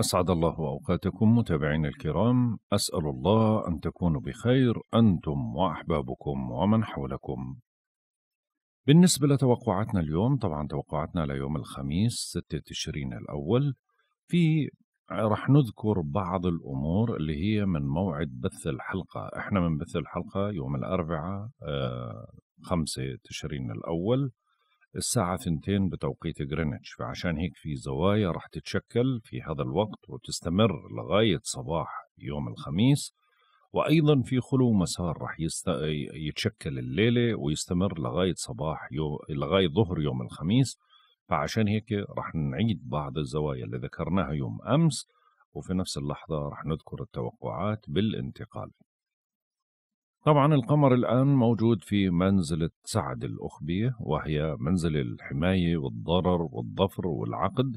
أسعد الله أوقاتكم متابعينا الكرام أسأل الله أن تكونوا بخير أنتم وأحبابكم ومن حولكم بالنسبة لتوقعاتنا اليوم طبعا توقعاتنا ليوم الخميس 6 تشرين الأول في رح نذكر بعض الأمور اللي هي من موعد بث الحلقة احنا من بث الحلقة يوم الأربعاء 5 آه، تشرين الأول الساعة ثنتين بتوقيت جرينتش فعشان هيك في زوايا رح تتشكل في هذا الوقت وتستمر لغاية صباح يوم الخميس وأيضا في خلو مسار رح يست... يتشكل الليلة ويستمر لغاية صباح يو... لغاية ظهر يوم الخميس فعشان هيك رح نعيد بعض الزوايا اللي ذكرناها يوم أمس وفي نفس اللحظة رح نذكر التوقعات بالانتقال طبعا القمر الآن موجود في منزلة سعد الأخبية وهي منزل الحماية والضرر والظفر والعقد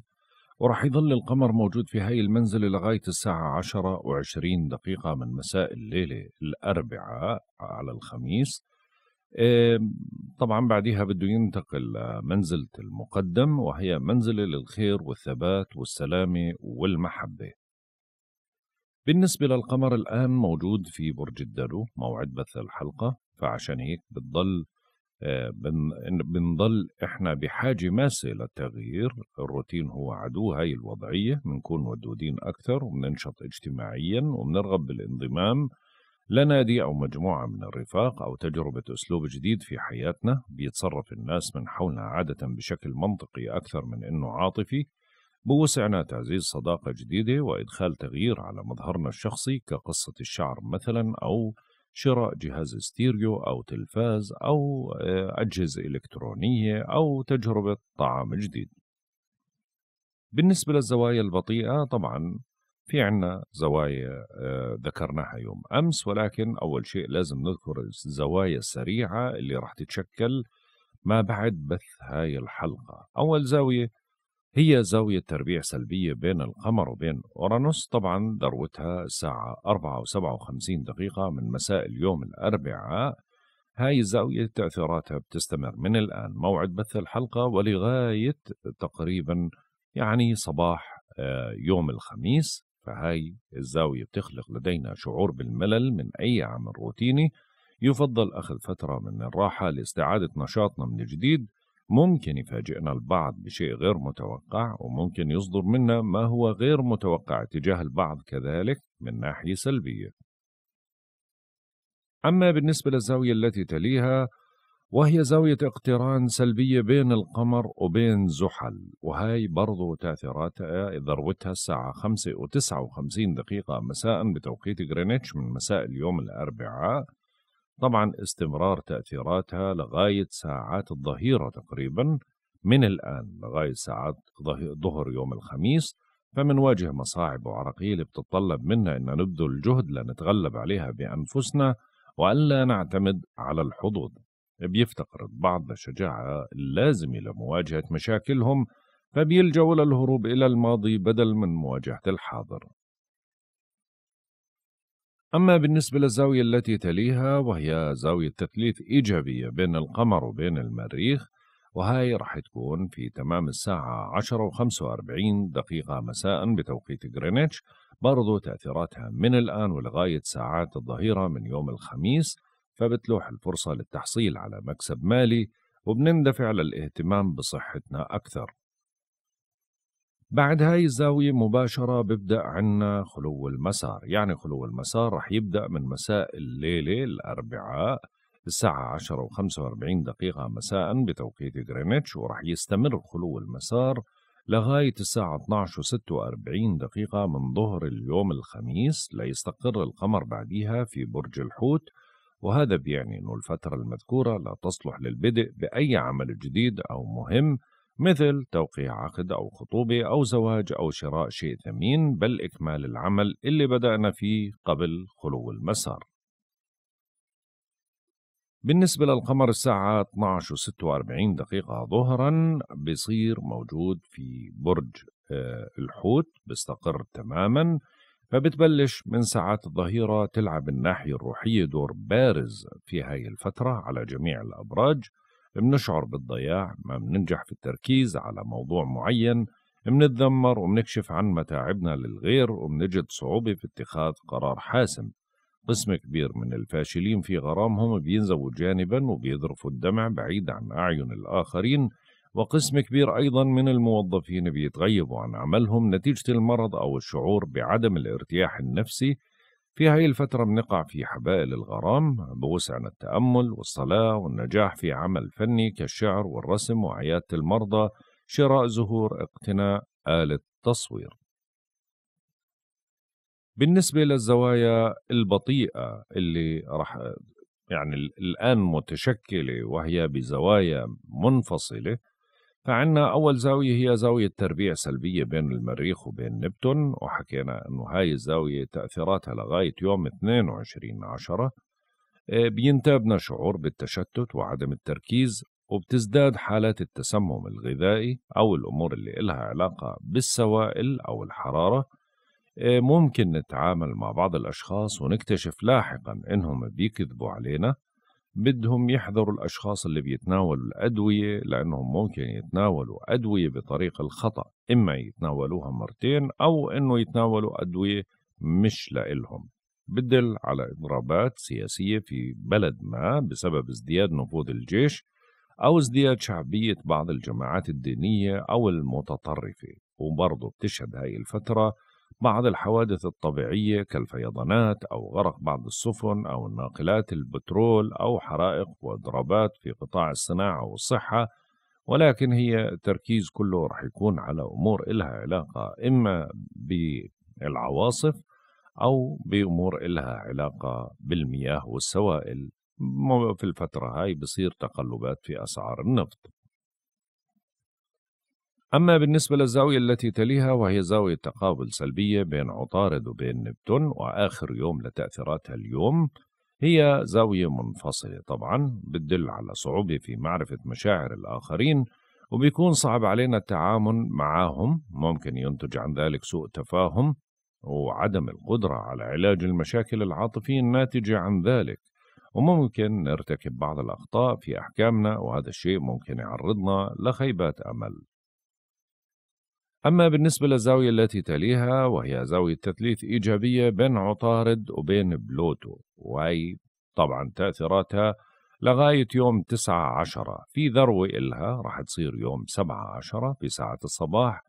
ورح يظل القمر موجود في هاي المنزلة لغاية الساعة عشرة وعشرين دقيقة من مساء الليلة الأربعاء على الخميس طبعا بعدها بده ينتقل لمنزلة المقدم وهي منزلة للخير والثبات والسلامة والمحبة بالنسبة للقمر الآن موجود في برج الدلو موعد بث الحلقة فعشان هيك بتضل آه، بنضل احنا بحاجه ماسه للتغيير الروتين هو عدو هاي الوضعيه بنكون ودودين اكثر وبننشط اجتماعيا وبنرغب بالانضمام لنادي او مجموعه من الرفاق او تجربه اسلوب جديد في حياتنا بيتصرف الناس من حولنا عاده بشكل منطقي اكثر من انه عاطفي بوسعنا تعزيز صداقة جديدة وإدخال تغيير على مظهرنا الشخصي كقصة الشعر مثلا أو شراء جهاز ستيريو أو تلفاز أو آه، أجهزة إلكترونية أو تجربة طعام جديد بالنسبة للزوايا البطيئة طبعا في عنا زوايا آه، ذكرناها يوم أمس ولكن أول شيء لازم نذكر الزوايا السريعة اللي راح تتشكل ما بعد بث هاي الحلقة أول زاوية هي زاوية تربيع سلبية بين القمر وبين أورانوس طبعا ذروتها الساعة 4 و57 دقيقة من مساء اليوم الأربعاء هاي الزاوية تأثيراتها بتستمر من الآن موعد بث الحلقة ولغاية تقريبا يعني صباح آه، يوم الخميس فهاي الزاوية بتخلق لدينا شعور بالملل من أي عمل روتيني يفضل أخذ فترة من الراحة لاستعادة نشاطنا من جديد ممكن يفاجئنا البعض بشيء غير متوقع وممكن يصدر منا ما هو غير متوقع تجاه البعض كذلك من ناحية سلبية أما بالنسبة للزاوية التي تليها وهي زاوية اقتران سلبية بين القمر وبين زحل وهي برضو تأثيراتها ذروتها الساعة 5 و59 دقيقة مساء بتوقيت غرينتش من مساء اليوم الأربعاء طبعا استمرار تأثيراتها لغاية ساعات الظهيرة تقريبا من الآن لغاية ساعات ظهر يوم الخميس فمنواجه مصاعب وعراقيل بتتطلب منا أن نبذل جهد لنتغلب عليها بأنفسنا وألا نعتمد على الحظوظ بيفتقر البعض للشجاعة اللازمة لمواجهة مشاكلهم فبيلجأوا للهروب إلى الماضي بدل من مواجهة الحاضر أما بالنسبة للزاوية التي تليها وهي زاوية تثليث إيجابية بين القمر وبين المريخ وهاي راح تكون في تمام الساعة 10 و 45 دقيقة مساء بتوقيت غرينتش برضو تأثيراتها من الآن ولغاية ساعات الظهيرة من يوم الخميس فبتلوح الفرصة للتحصيل على مكسب مالي وبنندفع للاهتمام بصحتنا أكثر بعد هاي الزاوية مباشرة ببدأ عنا خلو المسار يعني خلو المسار رح يبدأ من مساء الليلة الأربعاء الساعة 10 و45 دقيقة مساء بتوقيت غرينتش ورح يستمر خلو المسار لغاية الساعة 12 و46 دقيقة من ظهر اليوم الخميس ليستقر القمر بعديها في برج الحوت وهذا بيعني أنه الفترة المذكورة لا تصلح للبدء بأي عمل جديد أو مهم مثل توقيع عقد أو خطوبة أو زواج أو شراء شيء ثمين بل إكمال العمل اللي بدأنا فيه قبل خلو المسار بالنسبة للقمر الساعة 12 و 46 دقيقة ظهرا بصير موجود في برج آه، الحوت بيستقر تماما فبتبلش من ساعات الظهيرة تلعب الناحية الروحية دور بارز في هاي الفترة على جميع الأبراج بنشعر بالضياع ما بننجح في التركيز على موضوع معين بنتذمر وبنكشف عن متاعبنا للغير وبنجد صعوبة في اتخاذ قرار حاسم قسم كبير من الفاشلين في غرامهم بينزووا جانبا وبيذرفوا الدمع بعيد عن أعين الآخرين وقسم كبير أيضا من الموظفين بيتغيبوا عن عملهم نتيجة المرض أو الشعور بعدم الارتياح النفسي في هاي الفترة بنقع في حبائل الغرام بوسعنا التأمل والصلاة والنجاح في عمل فني كالشعر والرسم وعيادة المرضى شراء زهور اقتناء آلة تصوير بالنسبة للزوايا البطيئة اللي رح يعني الآن متشكلة وهي بزوايا منفصلة فعنا أول زاوية هي زاوية تربيع سلبية بين المريخ وبين نبتون وحكينا أنه هاي الزاوية تأثيراتها لغاية يوم 22 عشرة آه، بينتابنا شعور بالتشتت وعدم التركيز وبتزداد حالات التسمم الغذائي أو الأمور اللي إلها علاقة بالسوائل أو الحرارة آه، ممكن نتعامل مع بعض الأشخاص ونكتشف لاحقا إنهم بيكذبوا علينا بدهم يحذروا الأشخاص اللي بيتناولوا الأدوية لأنهم ممكن يتناولوا أدوية بطريق الخطأ إما يتناولوها مرتين أو أنه يتناولوا أدوية مش لإلهم بدل على إضرابات سياسية في بلد ما بسبب ازدياد نفوذ الجيش أو ازدياد شعبية بعض الجماعات الدينية أو المتطرفة وبرضه بتشهد هاي الفترة بعض الحوادث الطبيعية كالفيضانات أو غرق بعض السفن أو الناقلات البترول أو حرائق وإضرابات في قطاع الصناعة والصحة ولكن هي تركيز كله رح يكون على أمور إلها علاقة إما بالعواصف أو بأمور إلها علاقة بالمياه والسوائل في الفترة هاي بصير تقلبات في أسعار النفط أما بالنسبة للزاوية التي تليها وهي زاوية تقابل سلبية بين عطارد وبين نبتون وآخر يوم لتأثيراتها اليوم هي زاوية منفصلة طبعا بتدل على صعوبة في معرفة مشاعر الآخرين وبيكون صعب علينا التعامل معهم ممكن ينتج عن ذلك سوء تفاهم وعدم القدرة على علاج المشاكل العاطفية الناتجة عن ذلك وممكن نرتكب بعض الأخطاء في أحكامنا وهذا الشيء ممكن يعرضنا لخيبات أمل أما بالنسبة للزاوية التي تليها وهي زاوية تثليث إيجابية بين عطارد وبين بلوتو وهي طبعا تأثيراتها لغاية يوم تسعة عشرة في ذروة إلها راح تصير يوم سبعة عشرة في ساعة الصباح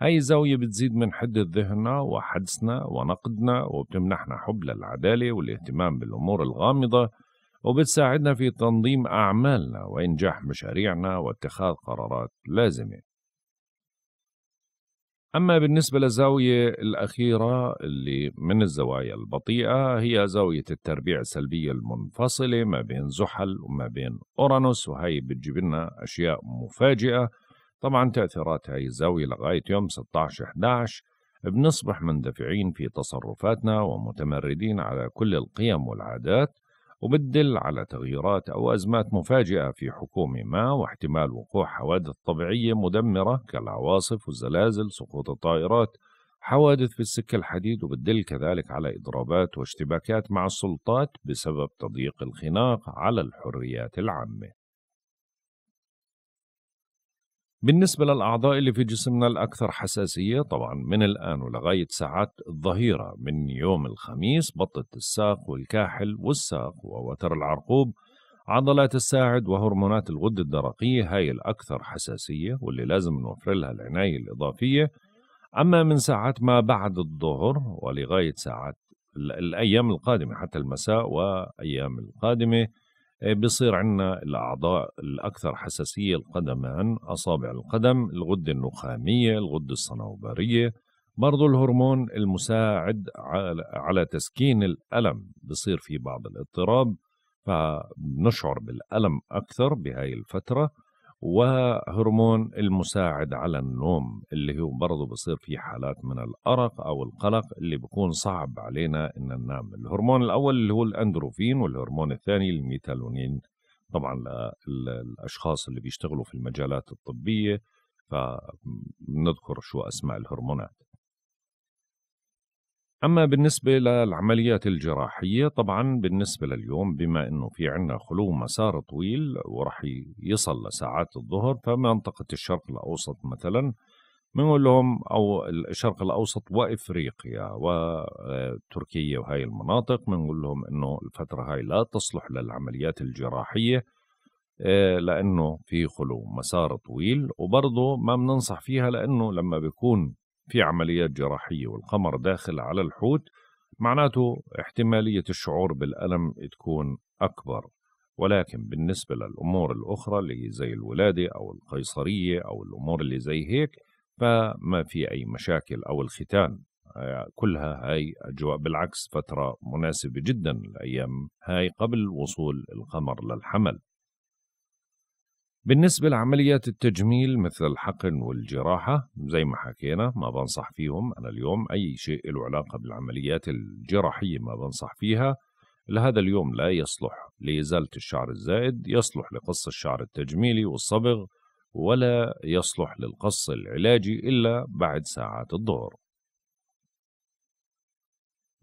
هاي الزاوية بتزيد من حدة ذهننا وحدسنا ونقدنا وبتمنحنا حب للعدالة والاهتمام بالأمور الغامضة وبتساعدنا في تنظيم أعمالنا وإنجاح مشاريعنا واتخاذ قرارات لازمة أما بالنسبة للزاوية الأخيرة اللي من الزوايا البطيئة هي زاوية التربيع السلبية المنفصلة ما بين زحل وما بين أورانوس وهي بتجيب لنا أشياء مفاجئة طبعا تأثيرات هاي الزاوية لغاية يوم 16/11 بنصبح مندفعين في تصرفاتنا ومتمردين على كل القيم والعادات وبتدل على تغييرات أو أزمات مفاجئة في حكومة ما واحتمال وقوع حوادث طبيعية مدمرة كالعواصف والزلازل سقوط الطائرات حوادث في السكة الحديد وبتدل كذلك على إضرابات واشتباكات مع السلطات بسبب تضييق الخناق على الحريات العامة بالنسبة للأعضاء اللي في جسمنا الأكثر حساسية طبعا من الآن ولغاية ساعات الظهيرة من يوم الخميس بطة الساق والكاحل والساق ووتر العرقوب عضلات الساعد وهرمونات الغدة الدرقية هاي الأكثر حساسية واللي لازم نوفر لها العناية الإضافية أما من ساعات ما بعد الظهر ولغاية ساعات الأيام القادمة حتى المساء وأيام القادمة آه، بصير عندنا الأعضاء الأكثر حساسية القدمان أصابع القدم الغدة النخامية الغدة الصنوبرية برضو الهرمون المساعد على تسكين الألم بصير في بعض الاضطراب فنشعر بالألم أكثر بهاي الفترة وهرمون المساعد على النوم اللي هو برضه بصير في حالات من الأرق أو القلق اللي بيكون صعب علينا إن ننام الهرمون الأول اللي هو الأندروفين والهرمون الثاني الميتالونين طبعا الأشخاص اللي بيشتغلوا في المجالات الطبية فنذكر شو أسماء الهرمونات أما بالنسبة للعمليات الجراحية طبعا بالنسبة لليوم بما أنه في عنا خلو مسار طويل ورح يصل لساعات الظهر فمنطقة الشرق الأوسط مثلا بنقول لهم أو الشرق الأوسط وإفريقيا وتركيا آه، وهاي المناطق بنقول لهم أنه الفترة هاي لا تصلح للعمليات الجراحية آه، لأنه في خلو مسار طويل وبرضه ما بننصح فيها لأنه لما بيكون في عمليات جراحية والقمر داخل على الحوت معناته احتمالية الشعور بالألم تكون أكبر ولكن بالنسبة للأمور الأخرى اللي هي زي الولادة أو القيصرية أو الأمور اللي زي هيك فما في أي مشاكل أو الختان آه، كلها هاي أجواء بالعكس فترة مناسبة جدا الأيام هاي قبل وصول القمر للحمل بالنسبة لعمليات التجميل مثل الحقن والجراحة زي ما حكينا ما بنصح فيهم أنا اليوم أي شيء له علاقة بالعمليات الجراحية ما بنصح فيها لهذا اليوم لا يصلح لإزالة الشعر الزائد يصلح لقص الشعر التجميلي والصبغ ولا يصلح للقص العلاجي إلا بعد ساعات الظهر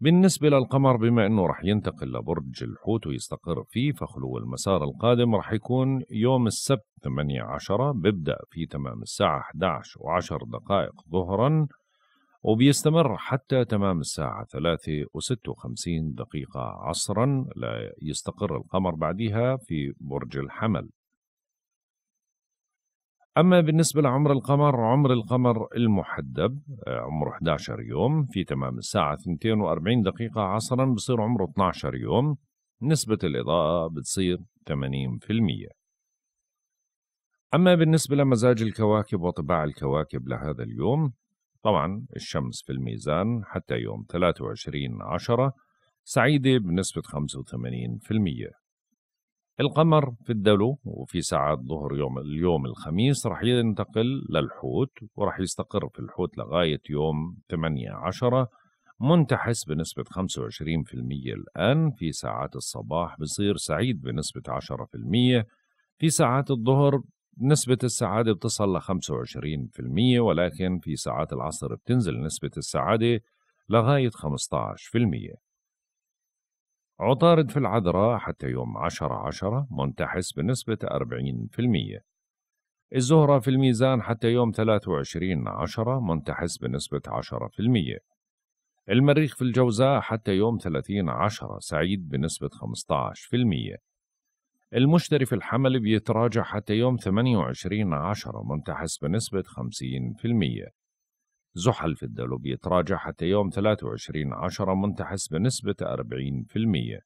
بالنسبة للقمر بما أنه رح ينتقل لبرج الحوت ويستقر فيه فخلو المسار القادم رح يكون يوم السبت 18 عشرة في تمام الساعة 11 وعشر دقائق ظهرا وبيستمر حتى تمام الساعة 3 و56 دقيقة عصرا ليستقر القمر بعدها في برج الحمل أما بالنسبة لعمر القمر عمر القمر المحدب آه، عمره 11 يوم في تمام الساعة 42 دقيقة عصرا بصير عمره 12 يوم نسبة الإضاءة بتصير 80% أما بالنسبة لمزاج الكواكب وطباع الكواكب لهذا اليوم طبعا الشمس في الميزان حتى يوم 23 عشرة سعيدة بنسبة 85% القمر في الدلو وفي ساعات ظهر يوم اليوم الخميس راح ينتقل للحوت وراح يستقر في الحوت لغاية يوم ثمانية عشرة منتحس بنسبة 25% الآن في ساعات الصباح بصير سعيد بنسبة 10% في ساعات الظهر نسبة السعادة بتصل ل 25% ولكن في ساعات العصر بتنزل نسبة السعادة لغاية 15% عطارد في العذراء حتى يوم 10 10 منتحس بنسبة 40% الزهرة في الميزان حتى يوم 23 10 منتحس بنسبة 10% المريخ في الجوزاء حتى يوم 30 10 سعيد بنسبة 15% المشتري في الحمل بيتراجع حتى يوم 28 10 منتحس بنسبة 50% زحل في الدولو بيتراجع حتى يوم 23 عشرة منتحس بنسبة 40%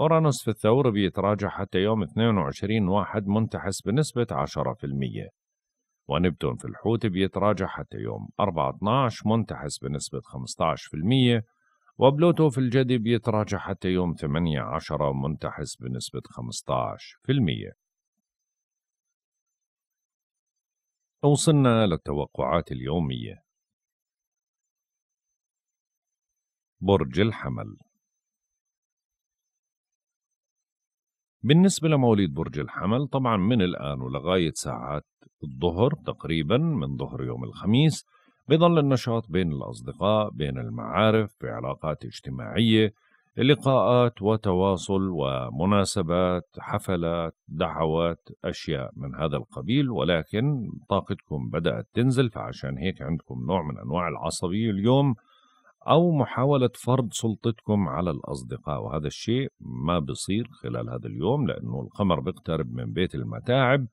أورانوس في الثور بيتراجع حتى يوم 22 واحد منتحس بنسبة 10% ونبتون في الحوت بيتراجع حتى يوم 4 12 منتحس بنسبة 15% وبلوتو في الجدي بيتراجع حتى يوم 8 10 منتحس بنسبة 15% وصلنا للتوقعات اليومية برج الحمل بالنسبة لمواليد برج الحمل طبعا من الآن ولغاية ساعات الظهر تقريبا من ظهر يوم الخميس بيظل النشاط بين الأصدقاء بين المعارف في علاقات اجتماعية لقاءات وتواصل ومناسبات حفلات دعوات أشياء من هذا القبيل ولكن طاقتكم بدأت تنزل فعشان هيك عندكم نوع من أنواع العصبية اليوم أو محاولة فرض سلطتكم على الأصدقاء وهذا الشيء ما بيصير خلال هذا اليوم لأنه القمر بيقترب من بيت المتاعب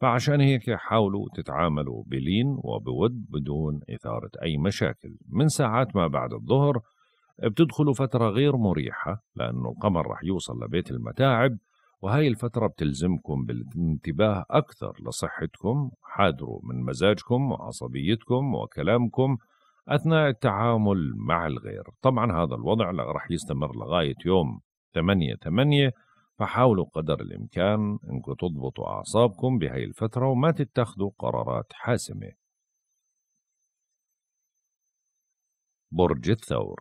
فعشان هيك حاولوا تتعاملوا بلين وبود بدون إثارة أي مشاكل من ساعات ما بعد الظهر بتدخلوا فترة غير مريحة لأنه القمر رح يوصل لبيت المتاعب وهي الفترة بتلزمكم بالانتباه أكثر لصحتكم حادروا من مزاجكم وعصبيتكم وكلامكم أثناء التعامل مع الغير طبعا هذا الوضع راح يستمر لغاية يوم 8 8 فحاولوا قدر الإمكان أنكم تضبطوا أعصابكم بهاي الفترة وما تتخذوا قرارات حاسمة برج الثور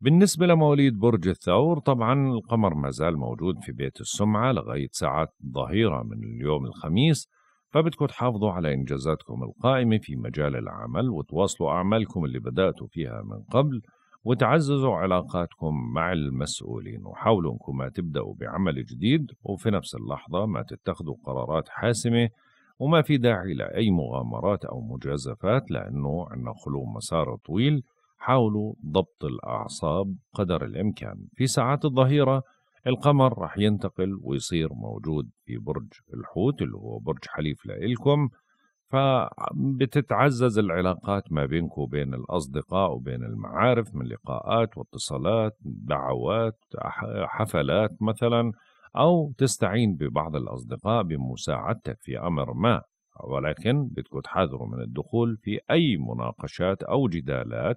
بالنسبة لمواليد برج الثور طبعا القمر ما زال موجود في بيت السمعة لغاية ساعة الظهيرة من اليوم الخميس فبدكم تحافظوا على إنجازاتكم القائمة في مجال العمل وتواصلوا أعمالكم اللي بدأتوا فيها من قبل وتعززوا علاقاتكم مع المسؤولين وحاولوا أنكم ما تبدأوا بعمل جديد وفي نفس اللحظة ما تتخذوا قرارات حاسمة وما في داعي لأي مغامرات أو مجازفات لأنه عندنا خلو مسار طويل حاولوا ضبط الأعصاب قدر الإمكان في ساعات الظهيرة القمر راح ينتقل ويصير موجود في برج الحوت اللي هو برج حليف لإلكم فبتتعزز العلاقات ما بينكم وبين الأصدقاء وبين المعارف من لقاءات واتصالات دعوات حفلات مثلا أو تستعين ببعض الأصدقاء بمساعدتك في أمر ما ولكن بدكم تحذروا من الدخول في أي مناقشات أو جدالات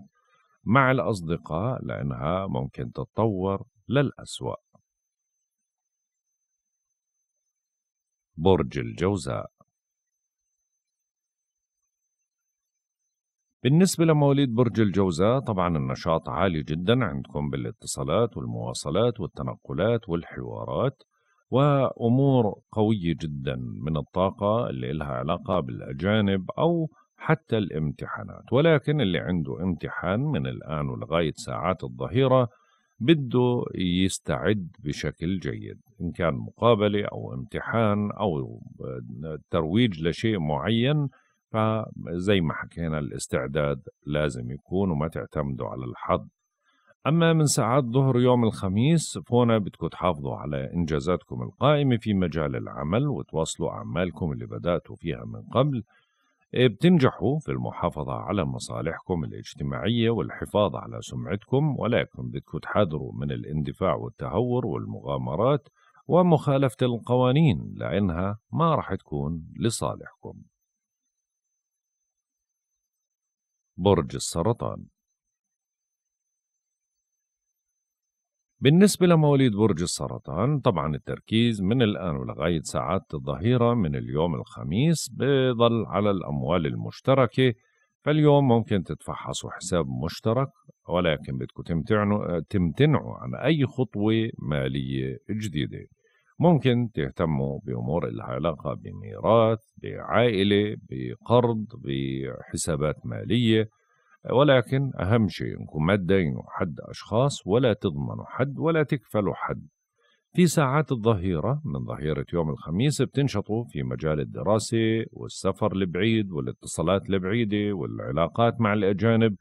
مع الأصدقاء لأنها ممكن تتطور للأسوأ برج الجوزاء بالنسبة لمواليد برج الجوزاء طبعا النشاط عالي جدا عندكم بالاتصالات والمواصلات والتنقلات والحوارات وأمور قوية جدا من الطاقة اللي لها علاقة بالأجانب أو حتى الامتحانات ولكن اللي عنده امتحان من الآن ولغاية ساعات الظهيرة بده يستعد بشكل جيد إن كان مقابلة أو امتحان أو آه، ترويج لشيء معين فزي ما حكينا الاستعداد لازم يكون وما تعتمدوا على الحظ أما من ساعات ظهر يوم الخميس فهنا بدكم تحافظوا على إنجازاتكم القائمة في مجال العمل وتواصلوا أعمالكم اللي بدأتوا فيها من قبل آه، بتنجحوا في المحافظة على مصالحكم الاجتماعية والحفاظ على سمعتكم ولكن بدكم تحذروا من الاندفاع والتهور والمغامرات ومخالفة القوانين لأنها ما رح تكون لصالحكم برج السرطان بالنسبة لمواليد برج السرطان طبعا التركيز من الآن ولغاية ساعات الظهيرة من اليوم الخميس بيضل على الأموال المشتركة فاليوم ممكن تتفحصوا حساب مشترك ولكن بدكم تمتنعوا, تمتنعوا عن أي خطوة مالية جديدة ممكن تهتموا بأمور العلاقة علاقة بميراث بعائلة بقرض بحسابات مالية ولكن أهم شيء أنكم ما تدينوا حد أشخاص ولا تضمنوا حد ولا تكفلوا حد في ساعات الظهيرة من ظهيرة يوم الخميس بتنشطوا في مجال الدراسة والسفر البعيد والاتصالات البعيدة والعلاقات مع الأجانب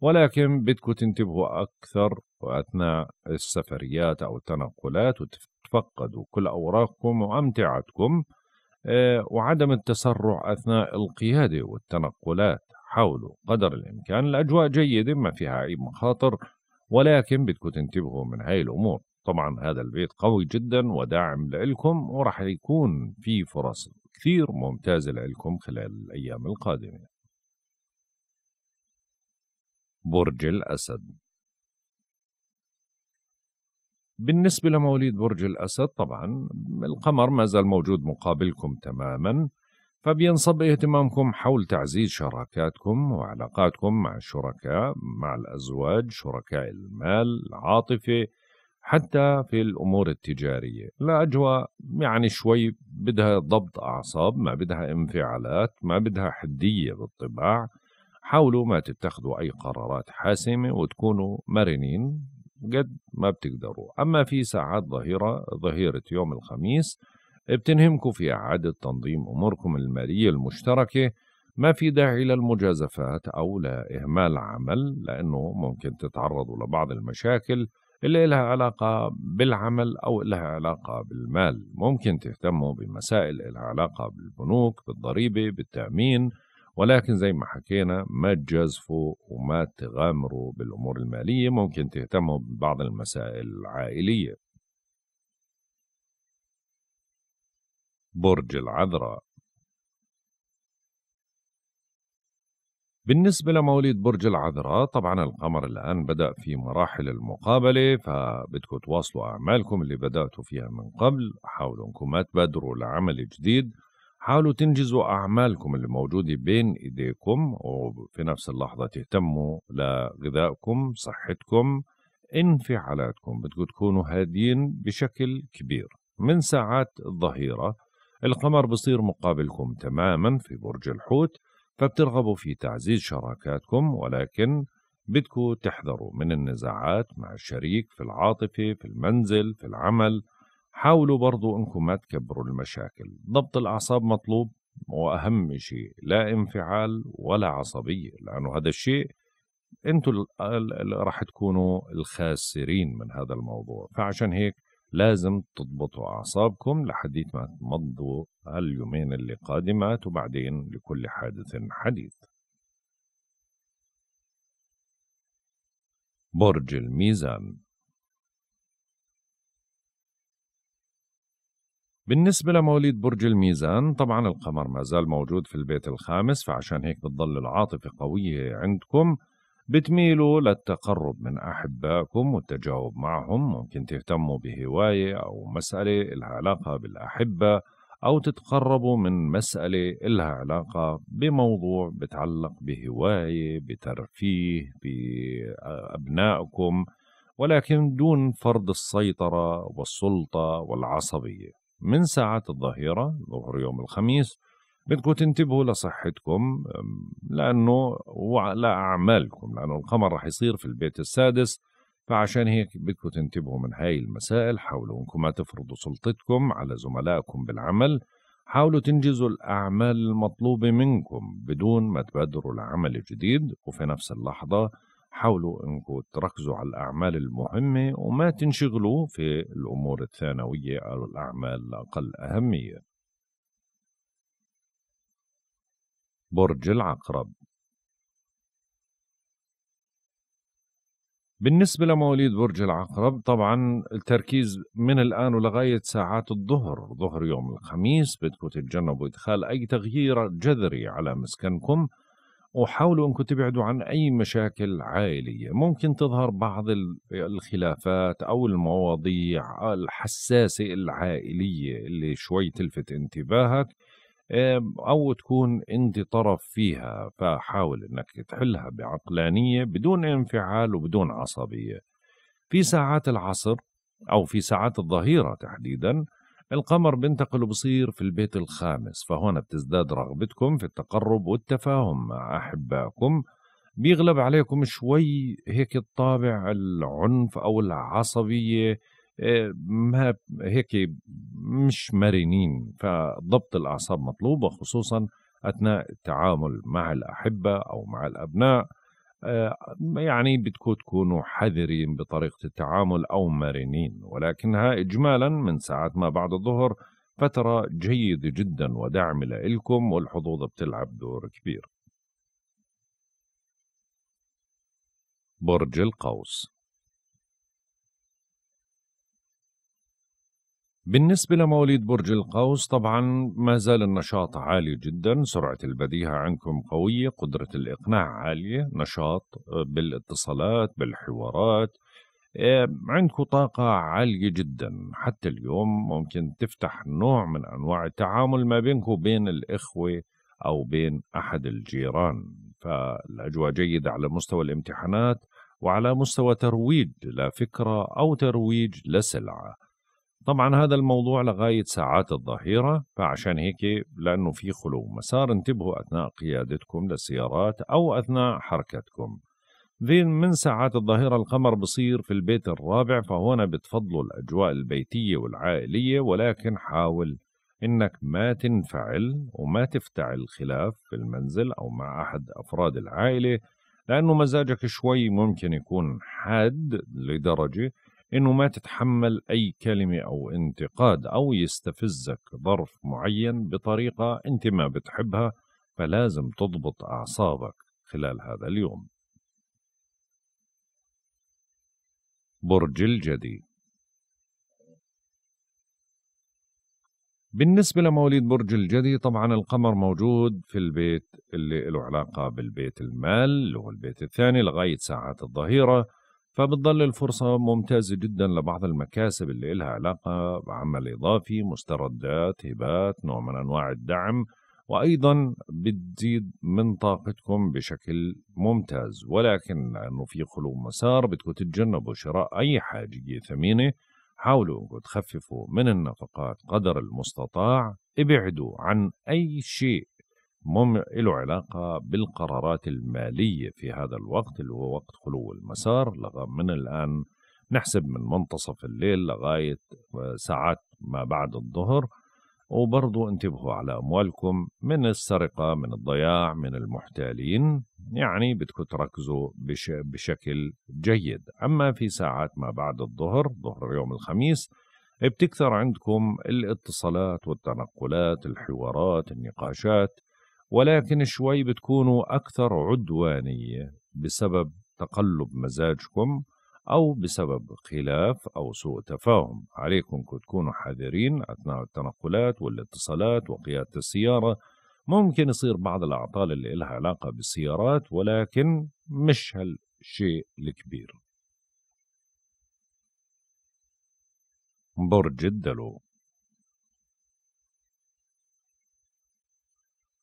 ولكن بدكم تنتبهوا أكثر وأثناء السفريات أو التنقلات وتفقدوا كل أوراقكم وأمتعتكم آه، وعدم التسرع أثناء القيادة والتنقلات حاولوا قدر الإمكان الأجواء جيدة ما فيها أي مخاطر ولكن بدكم تنتبهوا من هاي الأمور طبعا هذا البيت قوي جدا وداعم لإلكم ورح يكون في فرص كثير ممتازة لإلكم خلال الأيام القادمة برج الأسد بالنسبة لمواليد برج الأسد طبعا القمر ما زال موجود مقابلكم تماما فبينصب اهتمامكم حول تعزيز شراكاتكم وعلاقاتكم مع الشركاء مع الأزواج شركاء المال العاطفة حتى في الأمور التجارية الأجواء يعني شوي بدها ضبط أعصاب ما بدها انفعالات ما بدها حدية بالطباع حاولوا ما تتخذوا أي قرارات حاسمة وتكونوا مرنين قد ما بتقدروا أما في ساعات ظهيرة ظهيرة يوم الخميس بتنهمكوا في إعادة تنظيم أموركم المالية المشتركة ما في داعي للمجازفات أو لإهمال عمل لأنه ممكن تتعرضوا لبعض المشاكل اللي لها علاقة بالعمل أو لها علاقة بالمال ممكن تهتموا بمسائل لها علاقة بالبنوك بالضريبة بالتأمين ولكن زي ما حكينا ما تجازفوا وما تغامروا بالأمور المالية ممكن تهتموا ببعض المسائل العائلية برج العذراء بالنسبة لمواليد برج العذراء طبعا القمر الآن بدأ في مراحل المقابلة فبدكم تواصلوا أعمالكم اللي بدأتوا فيها من قبل حاولوا أنكم ما تبادروا لعمل جديد حاولوا تنجزوا أعمالكم اللي موجودة بين إيديكم وفي نفس اللحظة تهتموا لغذائكم صحتكم انفعالاتكم بدكم تكونوا هادين بشكل كبير من ساعات الظهيرة القمر بصير مقابلكم تماما في برج الحوت فبترغبوا في تعزيز شراكاتكم ولكن بدكم تحذروا من النزاعات مع الشريك في العاطفة في المنزل في العمل حاولوا برضو أنكم ما تكبروا المشاكل ضبط الأعصاب مطلوب وأهم شيء لا انفعال ولا عصبية لأنه هذا الشيء أنتم راح تكونوا الخاسرين من هذا الموضوع فعشان هيك لازم تضبطوا أعصابكم لحديث ما تمضوا اليومين اللي قادمات وبعدين لكل حادث حديث برج الميزان بالنسبة لمواليد برج الميزان طبعا القمر ما زال موجود في البيت الخامس فعشان هيك بتضل العاطفة قوية عندكم بتميلوا للتقرب من أحبائكم والتجاوب معهم ممكن تهتموا بهواية أو مسألة إلها علاقة بالأحبة أو تتقربوا من مسألة إلها علاقة بموضوع بتعلق بهواية بترفيه بأبنائكم ولكن دون فرض السيطرة والسلطة والعصبية من ساعات الظهيرة ظهر يوم الخميس بدكم تنتبهوا لصحتكم لانه وعلى اعمالكم لانه القمر رح يصير في البيت السادس فعشان هيك بدكم تنتبهوا من هاي المسائل حاولوا انكم ما تفرضوا سلطتكم على زملائكم بالعمل حاولوا تنجزوا الأعمال المطلوبة منكم بدون ما تبادروا العمل الجديد وفي نفس اللحظة حاولوا أنكم تركزوا على الأعمال المهمة وما تنشغلوا في الأمور الثانوية أو الأعمال الأقل أهمية برج العقرب بالنسبة لمواليد برج العقرب طبعا التركيز من الآن ولغاية ساعات الظهر ظهر يوم الخميس بدكم تتجنبوا إدخال أي تغيير جذري على مسكنكم وحاولوا أنكم تبعدوا عن أي مشاكل عائلية ممكن تظهر بعض الخلافات أو المواضيع الحساسة العائلية اللي شوي تلفت انتباهك او تكون انت طرف فيها فحاول انك تحلها بعقلانيه بدون انفعال وبدون عصبيه في ساعات العصر او في ساعات الظهيره تحديدا القمر بينتقل وبصير في البيت الخامس فهون بتزداد رغبتكم في التقرب والتفاهم مع أحبائكم بيغلب عليكم شوي هيك الطابع العنف أو العصبية آه، ما هيك مش مرنين فضبط الاعصاب مطلوب وخصوصا اثناء التعامل مع الاحبه او مع الابناء آه، يعني بدكم تكونوا حذرين بطريقه التعامل او مرنين ولكنها اجمالا من ساعات ما بعد الظهر فتره جيده جدا ودعم لإلكم والحظوظ بتلعب دور كبير برج القوس بالنسبة لمواليد برج القوس طبعا ما زال النشاط عالي جدا سرعة البديهة عندكم قوية قدرة الإقناع عالية نشاط آه، بالاتصالات بالحوارات آه، عندكم طاقة عالية جدا حتى اليوم ممكن تفتح نوع من أنواع التعامل ما بينك وبين الإخوة أو بين أحد الجيران فالأجواء جيدة على مستوى الامتحانات وعلى مستوى ترويج لفكرة أو ترويج لسلعة طبعا هذا الموضوع لغاية ساعات الظهيرة فعشان هيك لأنه في خلو مسار انتبهوا أثناء قيادتكم للسيارات أو أثناء حركتكم من ساعات الظهيرة القمر بصير في البيت الرابع فهنا بتفضلوا الأجواء البيتية والعائلية ولكن حاول إنك ما تنفعل وما تفتعل خلاف في المنزل أو مع أحد أفراد العائلة لأنه مزاجك شوي ممكن يكون حاد لدرجة انه ما تتحمل اي كلمه او انتقاد او يستفزك ظرف معين بطريقه انت ما بتحبها فلازم تضبط اعصابك خلال هذا اليوم برج الجدي بالنسبة لمواليد برج الجدي طبعا القمر موجود في البيت اللي له علاقة بالبيت المال اللي هو البيت الثاني لغاية ساعات الظهيرة فبتظل الفرصة ممتازة جدا لبعض المكاسب اللي إلها علاقة بعمل إضافي مستردات هبات نوع من أنواع الدعم وأيضا بتزيد من طاقتكم بشكل ممتاز ولكن لأنه في خلو مسار بدكم تتجنبوا شراء أي حاجة ثمينة حاولوا انكم تخففوا من النفقات قدر المستطاع ابعدوا عن أي شيء له علاقة بالقرارات المالية في هذا الوقت اللي هو وقت خلو المسار لغا من الآن نحسب من منتصف الليل لغاية آه، ساعات ما بعد الظهر وبرضو انتبهوا على أموالكم من السرقة من الضياع من المحتالين يعني بدكم تركزوا بش بشكل جيد أما في ساعات ما بعد الظهر ظهر يوم الخميس بتكثر عندكم الاتصالات والتنقلات الحوارات النقاشات ولكن شوي بتكونوا أكثر عدوانية بسبب تقلب مزاجكم أو بسبب خلاف أو سوء تفاهم عليكم تكونوا حذرين أثناء التنقلات والاتصالات وقيادة السيارة ممكن يصير بعض الأعطال اللي لها علاقة بالسيارات ولكن مش هالشيء الكبير برج الدلو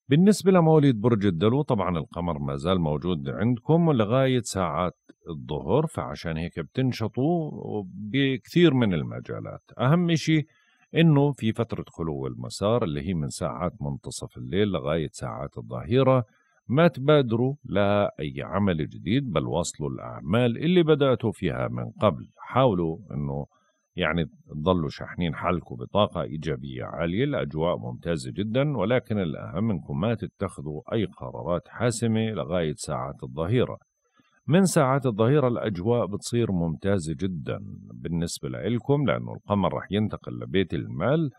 بالنسبة لمواليد برج الدلو طبعا القمر ما زال موجود عندكم لغاية ساعات الظهر فعشان هيك بتنشطوا بكثير من المجالات أهم شيء انه في فترة خلو المسار اللي هي من ساعات منتصف الليل لغاية ساعات الظهيرة ما تبادروا لأي عمل جديد بل واصلوا الأعمال اللي بدأتوا فيها من قبل حاولوا انه يعني تضلوا شاحنين حالكم بطاقة إيجابية عالية الأجواء ممتازة جدا ولكن الأهم أنكم ما تتخذوا أي قرارات حاسمة لغاية ساعات الظهيرة من ساعات الظهيرة الأجواء بتصير ممتازة جدا بالنسبة لإلكم لأنه القمر رح ينتقل لبيت المال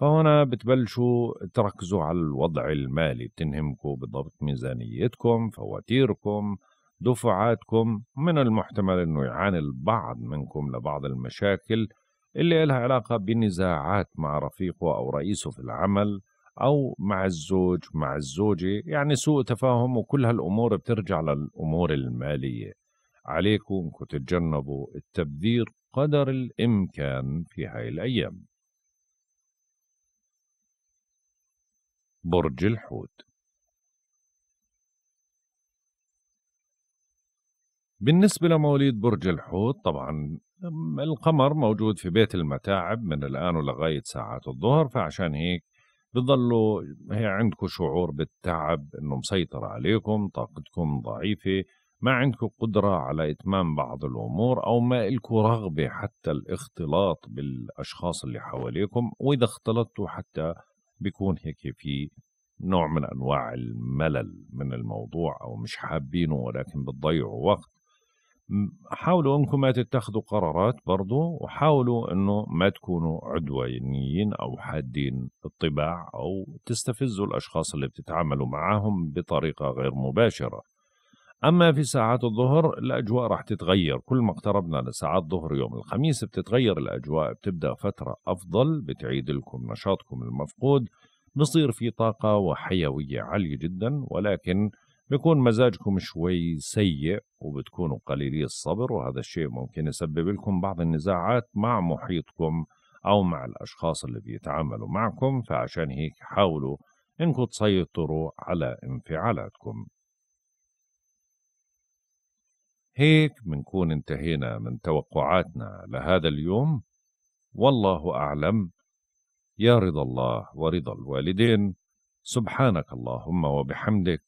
فهنا بتبلشوا تركزوا على الوضع المالي بتنهمكم بضبط ميزانيتكم فواتيركم دفعاتكم من المحتمل أنه يعاني البعض منكم لبعض المشاكل اللي لها علاقة بنزاعات مع رفيقه أو رئيسه في العمل أو مع الزوج مع الزوجة يعني سوء تفاهم وكل هالأمور بترجع للأمور المالية عليكم أنكم تتجنبوا التبذير قدر الإمكان في هاي الأيام برج الحوت بالنسبة لمواليد برج الحوت طبعا القمر موجود في بيت المتاعب من الآن ولغاية ساعات الظهر فعشان هيك بضلوا هي عندكم شعور بالتعب انه مسيطر عليكم طاقتكم ضعيفة ما عندكم قدرة على إتمام بعض الأمور أو ما لكم رغبة حتى الاختلاط بالأشخاص اللي حواليكم وإذا اختلطتوا حتى بيكون هيك في نوع من أنواع الملل من الموضوع أو مش حابينه ولكن بتضيعوا وقت حاولوا انكم ما تتخذوا قرارات برضو وحاولوا انه ما تكونوا عدوانيين او حادين الطباع او تستفزوا الاشخاص اللي بتتعاملوا معاهم بطريقه غير مباشره اما في ساعات الظهر الاجواء راح تتغير كل ما اقتربنا لساعات ظهر يوم الخميس بتتغير الاجواء بتبدا فتره افضل بتعيد لكم نشاطكم المفقود بصير في طاقه وحيويه عاليه جدا ولكن بيكون مزاجكم شوي سيء وبتكونوا قليلي الصبر وهذا الشيء ممكن يسبب لكم بعض النزاعات مع محيطكم أو مع الأشخاص اللي بيتعاملوا معكم فعشان هيك حاولوا إنكم تسيطروا على انفعالاتكم هيك بنكون انتهينا من توقعاتنا لهذا اليوم والله أعلم يا رضا الله ورضا الوالدين سبحانك اللهم وبحمدك